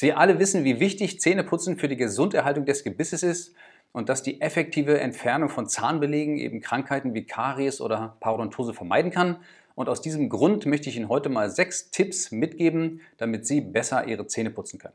Sie alle wissen, wie wichtig Zähneputzen für die Gesunderhaltung des Gebisses ist und dass die effektive Entfernung von Zahnbelegen eben Krankheiten wie Karies oder Parodontose vermeiden kann. Und aus diesem Grund möchte ich Ihnen heute mal sechs Tipps mitgeben, damit Sie besser Ihre Zähne putzen können.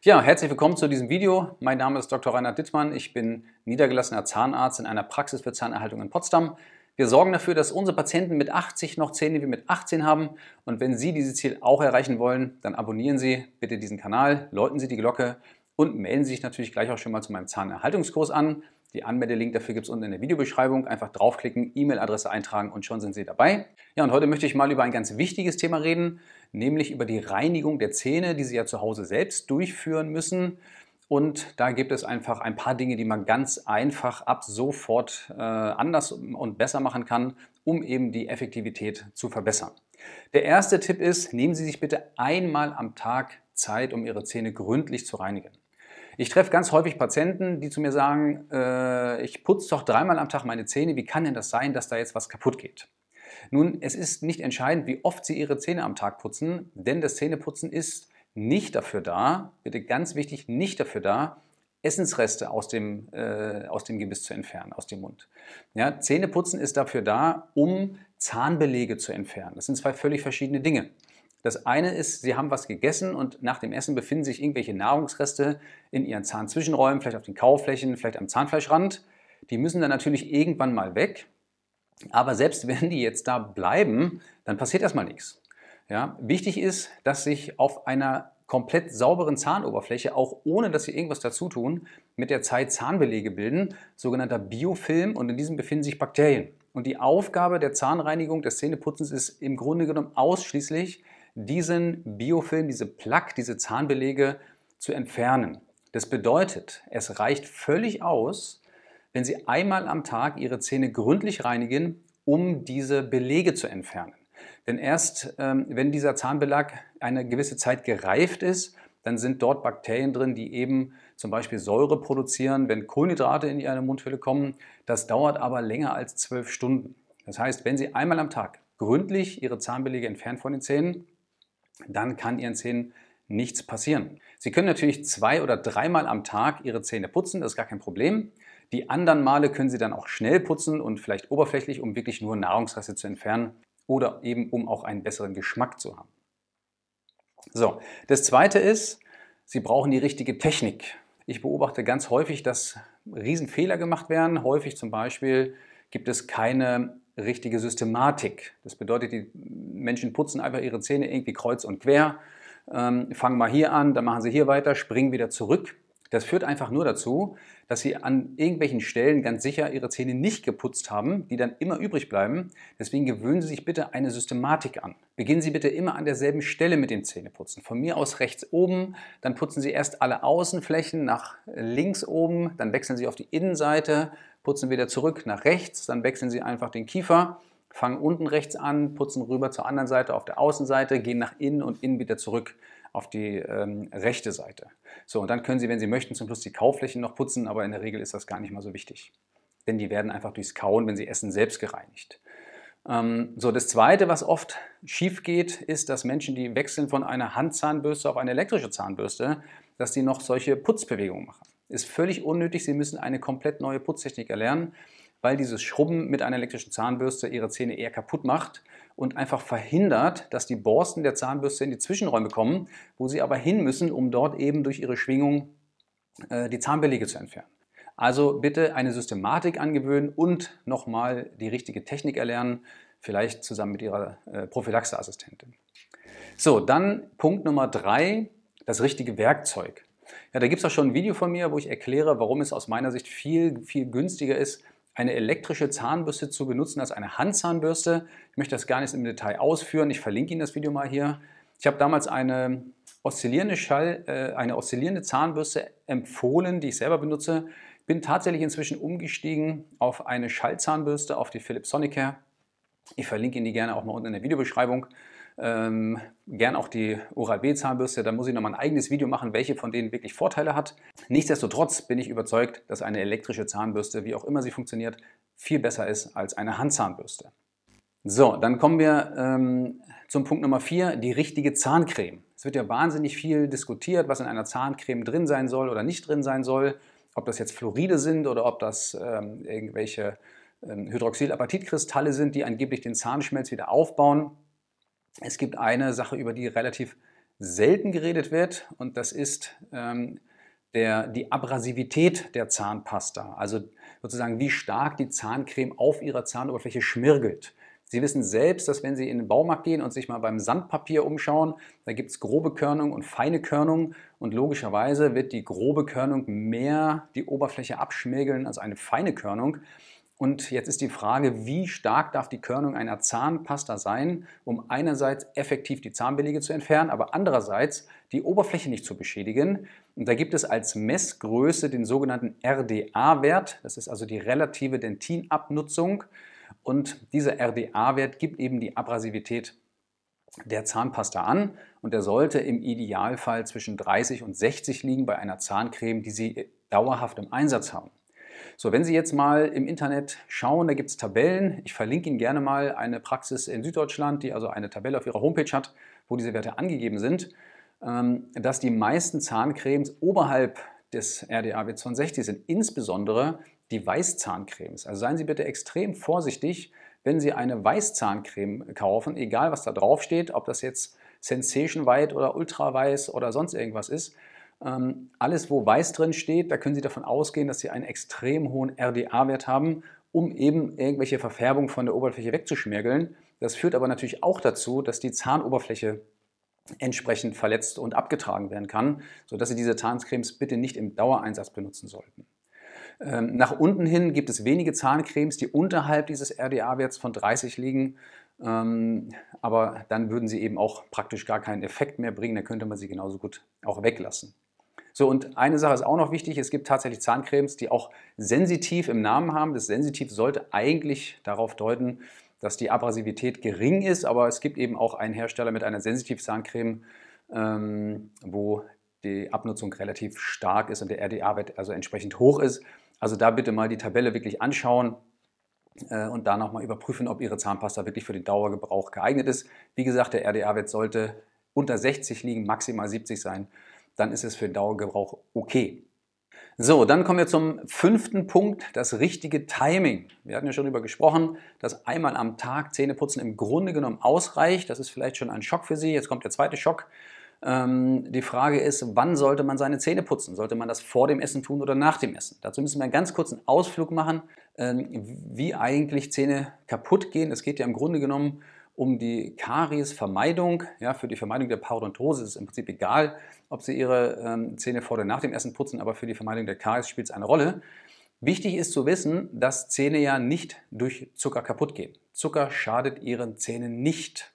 Ja, herzlich willkommen zu diesem Video. Mein Name ist Dr. Reinhard Dittmann. Ich bin niedergelassener Zahnarzt in einer Praxis für Zahnerhaltung in Potsdam. Wir sorgen dafür, dass unsere Patienten mit 80 noch Zähne wie mit 18 haben. Und wenn Sie dieses Ziel auch erreichen wollen, dann abonnieren Sie bitte diesen Kanal, läuten Sie die Glocke und melden Sie sich natürlich gleich auch schon mal zu meinem Zahnerhaltungskurs an. Die Anmeldelink dafür gibt es unten in der Videobeschreibung. Einfach draufklicken, E-Mail-Adresse eintragen und schon sind Sie dabei. Ja, und heute möchte ich mal über ein ganz wichtiges Thema reden, nämlich über die Reinigung der Zähne, die Sie ja zu Hause selbst durchführen müssen. Und da gibt es einfach ein paar Dinge, die man ganz einfach ab sofort äh, anders und besser machen kann, um eben die Effektivität zu verbessern. Der erste Tipp ist, nehmen Sie sich bitte einmal am Tag Zeit, um Ihre Zähne gründlich zu reinigen. Ich treffe ganz häufig Patienten, die zu mir sagen, äh, ich putze doch dreimal am Tag meine Zähne, wie kann denn das sein, dass da jetzt was kaputt geht? Nun, es ist nicht entscheidend, wie oft Sie Ihre Zähne am Tag putzen, denn das Zähneputzen ist nicht dafür da, bitte ganz wichtig, nicht dafür da, Essensreste aus dem, äh, aus dem Gebiss zu entfernen, aus dem Mund. Ja, Zähneputzen ist dafür da, um Zahnbelege zu entfernen. Das sind zwei völlig verschiedene Dinge. Das eine ist, Sie haben was gegessen und nach dem Essen befinden sich irgendwelche Nahrungsreste in Ihren Zahnzwischenräumen, vielleicht auf den Kauflächen, vielleicht am Zahnfleischrand. Die müssen dann natürlich irgendwann mal weg. Aber selbst wenn die jetzt da bleiben, dann passiert erstmal nichts. Ja, wichtig ist, dass sich auf einer komplett sauberen Zahnoberfläche, auch ohne dass sie irgendwas dazu tun, mit der Zeit Zahnbelege bilden, sogenannter Biofilm und in diesem befinden sich Bakterien. Und die Aufgabe der Zahnreinigung, des Zähneputzens ist im Grunde genommen ausschließlich, diesen Biofilm, diese Plaque, diese Zahnbelege zu entfernen. Das bedeutet, es reicht völlig aus, wenn Sie einmal am Tag Ihre Zähne gründlich reinigen, um diese Belege zu entfernen. Denn erst ähm, wenn dieser Zahnbelag eine gewisse Zeit gereift ist, dann sind dort Bakterien drin, die eben zum Beispiel Säure produzieren, wenn Kohlenhydrate in ihre Mundhöhle kommen. Das dauert aber länger als zwölf Stunden. Das heißt, wenn Sie einmal am Tag gründlich Ihre Zahnbelege entfernen von den Zähnen, dann kann Ihren Zähnen nichts passieren. Sie können natürlich zwei oder dreimal am Tag Ihre Zähne putzen, das ist gar kein Problem. Die anderen Male können Sie dann auch schnell putzen und vielleicht oberflächlich, um wirklich nur Nahrungsreste zu entfernen oder eben um auch einen besseren Geschmack zu haben. So, das zweite ist, Sie brauchen die richtige Technik. Ich beobachte ganz häufig, dass Riesenfehler gemacht werden. Häufig zum Beispiel gibt es keine richtige Systematik. Das bedeutet, die Menschen putzen einfach ihre Zähne irgendwie kreuz und quer, ähm, fangen mal hier an, dann machen sie hier weiter, springen wieder zurück. Das führt einfach nur dazu, dass sie an irgendwelchen Stellen ganz sicher ihre Zähne nicht geputzt haben, die dann immer übrig bleiben. Deswegen gewöhnen Sie sich bitte eine Systematik an. Beginnen Sie bitte immer an derselben Stelle mit dem Zähneputzen. Von mir aus rechts oben, dann putzen Sie erst alle Außenflächen nach links oben, dann wechseln Sie auf die Innenseite, putzen wieder zurück nach rechts, dann wechseln Sie einfach den Kiefer fangen unten rechts an, putzen rüber zur anderen Seite auf der Außenseite, gehen nach innen und innen wieder zurück auf die ähm, rechte Seite. So, und dann können Sie, wenn Sie möchten, zum Schluss die Kauflächen noch putzen, aber in der Regel ist das gar nicht mal so wichtig. Denn die werden einfach durchs Kauen, wenn Sie essen, selbst gereinigt. Ähm, so, das Zweite, was oft schief geht, ist, dass Menschen, die wechseln von einer Handzahnbürste auf eine elektrische Zahnbürste, dass die noch solche Putzbewegungen machen. Ist völlig unnötig, Sie müssen eine komplett neue Putztechnik erlernen, weil dieses Schrubben mit einer elektrischen Zahnbürste Ihre Zähne eher kaputt macht und einfach verhindert, dass die Borsten der Zahnbürste in die Zwischenräume kommen, wo sie aber hin müssen, um dort eben durch ihre Schwingung äh, die Zahnbelege zu entfernen. Also bitte eine Systematik angewöhnen und nochmal die richtige Technik erlernen, vielleicht zusammen mit Ihrer äh, Prophylaxeassistentin. So, dann Punkt Nummer drei, das richtige Werkzeug. Ja, da gibt es auch schon ein Video von mir, wo ich erkläre, warum es aus meiner Sicht viel, viel günstiger ist, eine elektrische Zahnbürste zu benutzen als eine Handzahnbürste. Ich möchte das gar nicht im Detail ausführen. Ich verlinke Ihnen das Video mal hier. Ich habe damals eine oszillierende, Schall, äh, eine oszillierende Zahnbürste empfohlen, die ich selber benutze. Bin tatsächlich inzwischen umgestiegen auf eine Schallzahnbürste, auf die Philips Sonicare. Ich verlinke Ihnen die gerne auch mal unten in der Videobeschreibung. Ähm, gern auch die Oral-B-Zahnbürste, da muss ich nochmal ein eigenes Video machen, welche von denen wirklich Vorteile hat. Nichtsdestotrotz bin ich überzeugt, dass eine elektrische Zahnbürste, wie auch immer sie funktioniert, viel besser ist als eine Handzahnbürste. So, dann kommen wir ähm, zum Punkt Nummer 4, die richtige Zahncreme. Es wird ja wahnsinnig viel diskutiert, was in einer Zahncreme drin sein soll oder nicht drin sein soll, ob das jetzt Fluoride sind oder ob das ähm, irgendwelche ähm, Hydroxylapatitkristalle sind, die angeblich den Zahnschmelz wieder aufbauen. Es gibt eine Sache, über die relativ selten geredet wird und das ist ähm, der, die Abrasivität der Zahnpasta, also sozusagen wie stark die Zahncreme auf ihrer Zahnoberfläche schmirgelt. Sie wissen selbst, dass wenn Sie in den Baumarkt gehen und sich mal beim Sandpapier umschauen, da gibt es grobe Körnung und feine Körnung und logischerweise wird die grobe Körnung mehr die Oberfläche abschmirgeln als eine feine Körnung. Und jetzt ist die Frage, wie stark darf die Körnung einer Zahnpasta sein, um einerseits effektiv die Zahnbelege zu entfernen, aber andererseits die Oberfläche nicht zu beschädigen. Und da gibt es als Messgröße den sogenannten RDA-Wert, das ist also die relative Dentinabnutzung. Und dieser RDA-Wert gibt eben die Abrasivität der Zahnpasta an und er sollte im Idealfall zwischen 30 und 60 liegen bei einer Zahncreme, die Sie dauerhaft im Einsatz haben. So, wenn Sie jetzt mal im Internet schauen, da gibt es Tabellen. Ich verlinke Ihnen gerne mal eine Praxis in Süddeutschland, die also eine Tabelle auf ihrer Homepage hat, wo diese Werte angegeben sind, ähm, dass die meisten Zahncremes oberhalb des RDA-W62 sind, insbesondere die Weißzahncremes. Also seien Sie bitte extrem vorsichtig, wenn Sie eine Weißzahncreme kaufen, egal was da draufsteht, ob das jetzt Sensation White oder Ultra Weiß oder sonst irgendwas ist, ähm, alles, wo weiß drin steht, da können Sie davon ausgehen, dass Sie einen extrem hohen RDA-Wert haben, um eben irgendwelche Verfärbung von der Oberfläche wegzuschmergeln. Das führt aber natürlich auch dazu, dass die Zahnoberfläche entsprechend verletzt und abgetragen werden kann, sodass Sie diese Zahncremes bitte nicht im Dauereinsatz benutzen sollten. Ähm, nach unten hin gibt es wenige Zahncremes, die unterhalb dieses RDA-Werts von 30 liegen. Ähm, aber dann würden sie eben auch praktisch gar keinen Effekt mehr bringen. Da könnte man sie genauso gut auch weglassen. So, und eine Sache ist auch noch wichtig, es gibt tatsächlich Zahncremes, die auch sensitiv im Namen haben. Das sensitiv sollte eigentlich darauf deuten, dass die Abrasivität gering ist, aber es gibt eben auch einen Hersteller mit einer sensitiv Zahncreme, ähm, wo die Abnutzung relativ stark ist und der RDA-Wert also entsprechend hoch ist. Also da bitte mal die Tabelle wirklich anschauen äh, und da nochmal überprüfen, ob Ihre Zahnpasta wirklich für den Dauergebrauch geeignet ist. Wie gesagt, der RDA-Wert sollte unter 60 liegen, maximal 70 sein dann ist es für Dauergebrauch okay. So, dann kommen wir zum fünften Punkt, das richtige Timing. Wir hatten ja schon darüber gesprochen, dass einmal am Tag Zähneputzen im Grunde genommen ausreicht. Das ist vielleicht schon ein Schock für Sie. Jetzt kommt der zweite Schock. Ähm, die Frage ist, wann sollte man seine Zähne putzen? Sollte man das vor dem Essen tun oder nach dem Essen? Dazu müssen wir einen ganz kurzen Ausflug machen, ähm, wie eigentlich Zähne kaputt gehen. Es geht ja im Grunde genommen um um die Kariesvermeidung. Ja, für die Vermeidung der Parodontose ist es im Prinzip egal, ob Sie Ihre ähm, Zähne vor oder nach dem Essen putzen, aber für die Vermeidung der Karies spielt es eine Rolle. Wichtig ist zu wissen, dass Zähne ja nicht durch Zucker kaputt gehen. Zucker schadet Ihren Zähnen nicht.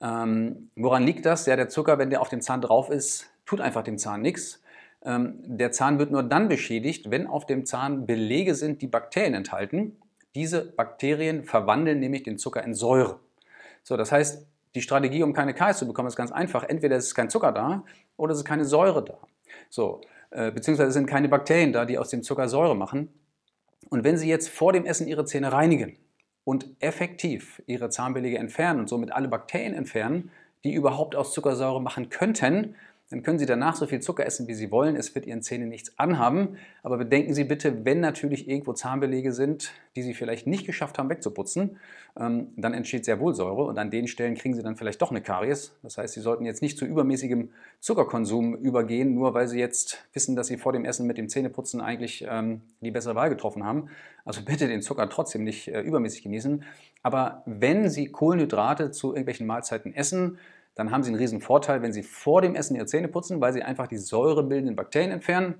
Ähm, woran liegt das? Ja, der Zucker, wenn der auf dem Zahn drauf ist, tut einfach dem Zahn nichts. Ähm, der Zahn wird nur dann beschädigt, wenn auf dem Zahn Belege sind, die Bakterien enthalten. Diese Bakterien verwandeln nämlich den Zucker in Säure. So, das heißt, die Strategie, um keine K's zu bekommen, ist ganz einfach. Entweder ist kein Zucker da oder es ist keine Säure da. So, äh, beziehungsweise sind keine Bakterien da, die aus dem Zucker Säure machen. Und wenn Sie jetzt vor dem Essen Ihre Zähne reinigen und effektiv Ihre Zahnbelege entfernen und somit alle Bakterien entfernen, die überhaupt aus Zuckersäure machen könnten, dann können Sie danach so viel Zucker essen, wie Sie wollen. Es wird Ihren Zähnen nichts anhaben. Aber bedenken Sie bitte, wenn natürlich irgendwo Zahnbelege sind, die Sie vielleicht nicht geschafft haben wegzuputzen, ähm, dann entsteht sehr wohl Säure und an den Stellen kriegen Sie dann vielleicht doch eine Karies. Das heißt, Sie sollten jetzt nicht zu übermäßigem Zuckerkonsum übergehen, nur weil Sie jetzt wissen, dass Sie vor dem Essen mit dem Zähneputzen eigentlich ähm, die bessere Wahl getroffen haben. Also bitte den Zucker trotzdem nicht äh, übermäßig genießen. Aber wenn Sie Kohlenhydrate zu irgendwelchen Mahlzeiten essen, dann haben Sie einen riesen Vorteil, wenn Sie vor dem Essen Ihre Zähne putzen, weil Sie einfach die säurebildenden Bakterien entfernen.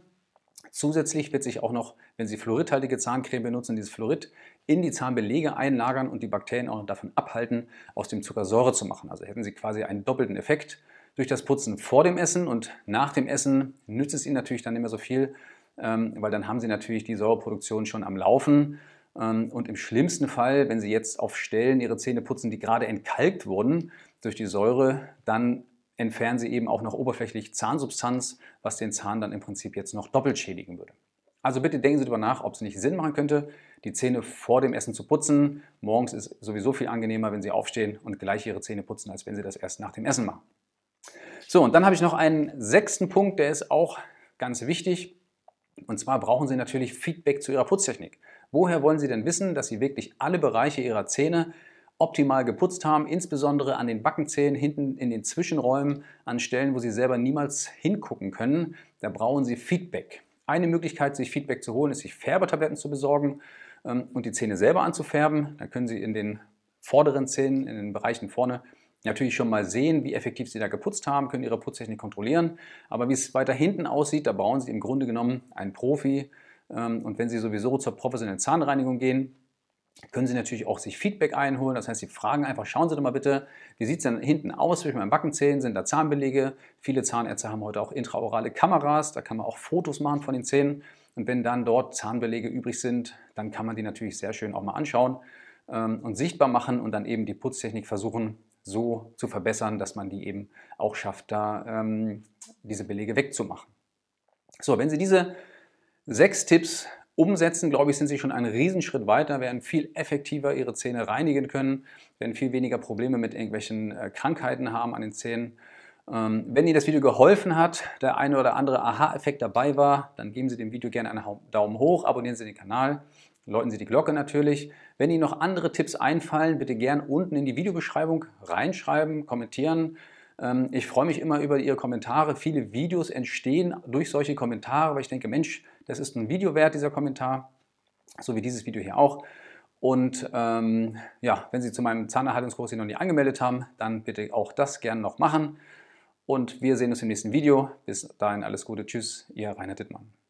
Zusätzlich wird sich auch noch, wenn Sie fluoridhaltige Zahncreme benutzen, dieses Fluorid in die Zahnbelege einlagern und die Bakterien auch davon abhalten, aus dem Zucker Säure zu machen. Also hätten Sie quasi einen doppelten Effekt durch das Putzen vor dem Essen und nach dem Essen nützt es Ihnen natürlich dann nicht mehr so viel, ähm, weil dann haben Sie natürlich die Säureproduktion schon am Laufen ähm, und im schlimmsten Fall, wenn Sie jetzt auf Stellen Ihre Zähne putzen, die gerade entkalkt wurden durch die Säure, dann entfernen Sie eben auch noch oberflächlich Zahnsubstanz, was den Zahn dann im Prinzip jetzt noch doppelt schädigen würde. Also bitte denken Sie darüber nach, ob es nicht Sinn machen könnte, die Zähne vor dem Essen zu putzen. Morgens ist sowieso viel angenehmer, wenn Sie aufstehen und gleich Ihre Zähne putzen, als wenn Sie das erst nach dem Essen machen. So, und dann habe ich noch einen sechsten Punkt, der ist auch ganz wichtig. Und zwar brauchen Sie natürlich Feedback zu Ihrer Putztechnik. Woher wollen Sie denn wissen, dass Sie wirklich alle Bereiche Ihrer Zähne optimal geputzt haben, insbesondere an den Backenzähnen, hinten in den Zwischenräumen, an Stellen, wo Sie selber niemals hingucken können? Da brauchen Sie Feedback. Eine Möglichkeit, sich Feedback zu holen, ist, sich Färbetabletten zu besorgen ähm, und die Zähne selber anzufärben. Dann können Sie in den vorderen Zähnen, in den Bereichen vorne, natürlich schon mal sehen, wie effektiv Sie da geputzt haben, können Ihre Putztechnik kontrollieren. Aber wie es weiter hinten aussieht, da brauchen Sie im Grunde genommen einen Profi. Ähm, und wenn Sie sowieso zur professionellen Zahnreinigung gehen, können Sie natürlich auch sich Feedback einholen. Das heißt, Sie fragen einfach, schauen Sie doch mal bitte, wie sieht es denn hinten aus zwischen meinen Backenzähnen? Sind da Zahnbelege? Viele Zahnärzte haben heute auch intraorale Kameras. Da kann man auch Fotos machen von den Zähnen. Und wenn dann dort Zahnbelege übrig sind, dann kann man die natürlich sehr schön auch mal anschauen ähm, und sichtbar machen und dann eben die Putztechnik versuchen so zu verbessern, dass man die eben auch schafft, da ähm, diese Belege wegzumachen. So, wenn Sie diese sechs Tipps umsetzen, glaube ich, sind Sie schon einen Riesenschritt weiter, werden viel effektiver Ihre Zähne reinigen können, werden viel weniger Probleme mit irgendwelchen äh, Krankheiten haben an den Zähnen. Ähm, wenn Ihnen das Video geholfen hat, der eine oder andere Aha-Effekt dabei war, dann geben Sie dem Video gerne einen Daumen hoch, abonnieren Sie den Kanal läuten Sie die Glocke natürlich. Wenn Ihnen noch andere Tipps einfallen, bitte gern unten in die Videobeschreibung reinschreiben, kommentieren. Ähm, ich freue mich immer über Ihre Kommentare. Viele Videos entstehen durch solche Kommentare, weil ich denke, Mensch, das ist ein Video wert, dieser Kommentar, so wie dieses Video hier auch. Und ähm, ja, wenn Sie zu meinem Zahnerhaltungskurs sich noch nicht angemeldet haben, dann bitte auch das gerne noch machen. Und wir sehen uns im nächsten Video. Bis dahin alles Gute. Tschüss, Ihr Rainer Dittmann.